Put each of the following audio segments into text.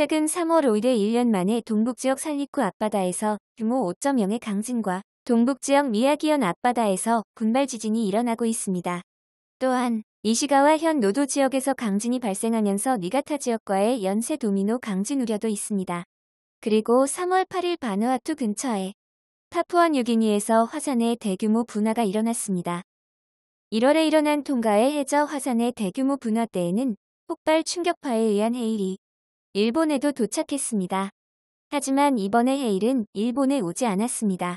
최근 3월 5일에 1년 만에 동북지역 산리쿠 앞바다에서 규모 5.0의 강진과 동북지역 미야기현 앞바다에서 군발 지진이 일어나고 있습니다. 또한 이시가와 현 노도 지역에서 강진이 발생하면서 니가타 지역과의 연쇄 도미노 강진 우려도 있습니다. 그리고 3월 8일 바누아투 근처에 파푸아 유기니에서 화산의 대규모 분화가 일어났습니다. 1월에 일어난 통가의 해저 화산의 대규모 분화 때에는 폭발 충격파에 의한 해일이 일본에도 도착했습니다. 하지만 이번의 해일은 일본에 오지 않았습니다.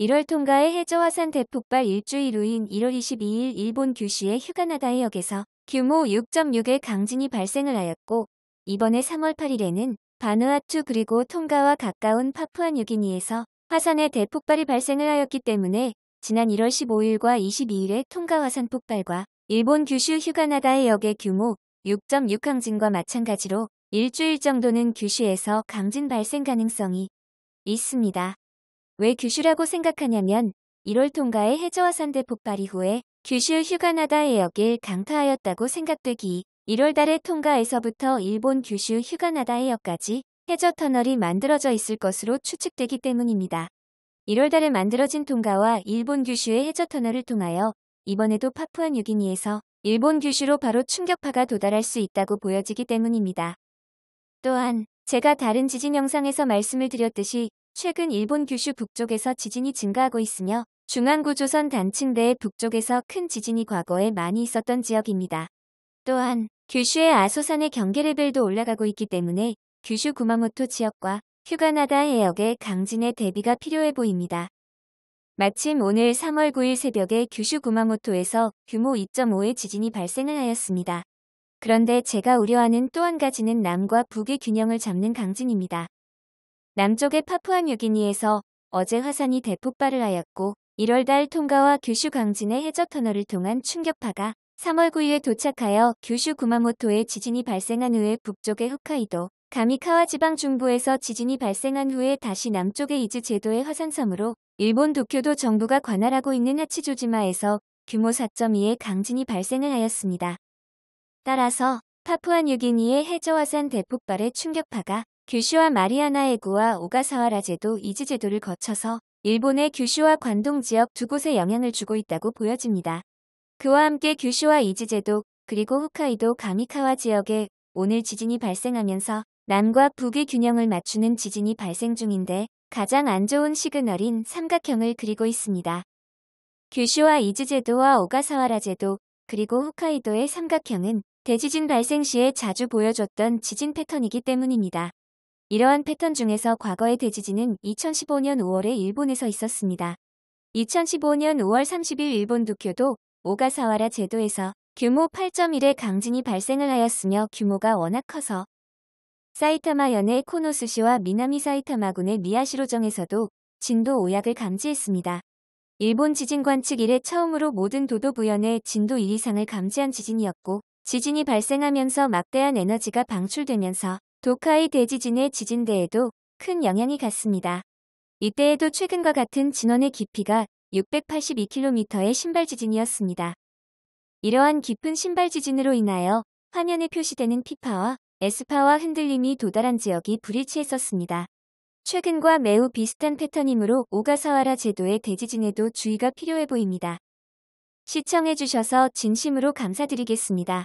1월 통가의 해저화산 대폭발 일주일 후인 1월 22일 일본 규슈의 휴가나다 의역에서 규모 6.6의 강진이 발생을 하였고 이번에 3월 8일에는 바누아투 그리고 통가와 가까운 파푸아뉴기니에서 화산의 대폭발이 발생을 하였기 때문에 지난 1월 15일과 22일의 통가 화산 폭발과 일본 규슈 휴가나다 의역의 규모 6.6 강진과 마찬가지로 일주일 정도는 규슈에서 강진 발생 가능성이 있습니다. 왜 규슈라고 생각하냐면 1월 통가의 해저화산대 폭발 이후에 규슈 휴가나다 해역을 강타하였다고 생각되기 1월 달에 통가에서부터 일본 규슈 휴가나다 해역까지 해저 터널이 만들어져 있을 것으로 추측되기 때문입니다. 1월 달에 만들어진 통가와 일본 규슈의 해저 터널을 통하여 이번에도 파푸안유기니에서 일본 규슈로 바로 충격파가 도달할 수 있다고 보여지기 때문입니다. 또한 제가 다른 지진 영상에서 말씀을 드렸듯이 최근 일본 규슈 북쪽에서 지진이 증가하고 있으며 중앙구조선 단층대의 북쪽에서 큰 지진이 과거에 많이 있었던 지역입니다. 또한 규슈의 아소산의 경계 레벨도 올라가고 있기 때문에 규슈 구마모토 지역과 휴가나다 해역의 강진에 대비가 필요해 보입니다. 마침 오늘 3월 9일 새벽에 규슈 구마모토에서 규모 2.5의 지진이 발생을 하였습니다. 그런데 제가 우려하는 또 한 가지는 남과 북의 균형을 잡는 강진입니다. 남쪽의 파푸아뉴기니에서 어제 화산이 대폭 발을하였고 1월 달 통가와 규슈 강진의 해저 터널을 통한 충격파가 3월 9일에 도착하여 규슈 구마모토에 지진이 발생한 후에 북쪽의 홋카이도, 가미카와 지방 중부에서 지진이 발생한 후에 다시 남쪽의 이즈 제도의 화산섬으로 일본 도쿄도 정부가 관할하고 있는 하치조지마에서 규모 4.2의 강진이 발생을 하였습니다. 따라서 파푸아뉴기니의 해저화산 대폭발의 충격파가 규슈와 마리아나해구와 오가사와라제도 이즈제도를 거쳐서 일본의 규슈와 관동 지역 두 곳에 영향을 주고 있다고 보여집니다. 그와 함께 규슈와 이즈제도 그리고 홋카이도 가미카와 지역에 오늘 지진이 발생하면서 남과 북의 균형을 맞추는 지진이 발생 중인데 가장 안 좋은 시그널인 삼각형을 그리고 있습니다. 규슈와 이즈제도와 오가사와라제도 그리고 홋카이도의 삼각형은 대지진 발생 시에 자주 보여줬던 지진 패턴이기 때문입니다. 이러한 패턴 중에서 과거의 대지진은 2015년 5월에 일본에서 있었습니다. 2015년 5월 30일 일본 도쿄도 오가사와라 제도에서 규모 8.1의 강진이 발생을 하였으며 규모가 워낙 커서 사이타마현의 코노스시와 미나미 사이타마군의 미야시로정에서도 진도 5약을 감지했습니다. 일본 지진 관측 이래 처음으로 모든 도도 부연에 진도 1 이상을 감지한 지진이었고 지진이 발생하면서 막대한 에너지가 방출되면서 도카이 대지진의 지진대에도 큰 영향이 갔습니다. 이때에도 최근과 같은 진원의 깊이가 682km의 신발 지진이었습니다. 이러한 깊은 신발 지진으로 인하여 화면에 표시되는 피파와 에스파와 흔들림이 도달한 지역이 불일치했었습니다. 최근과 매우 비슷한 패턴이므로 오가사와라 제도의 대지진에도 주의가 필요해 보입니다. 시청해주셔서 진심으로 감사드리겠습니다.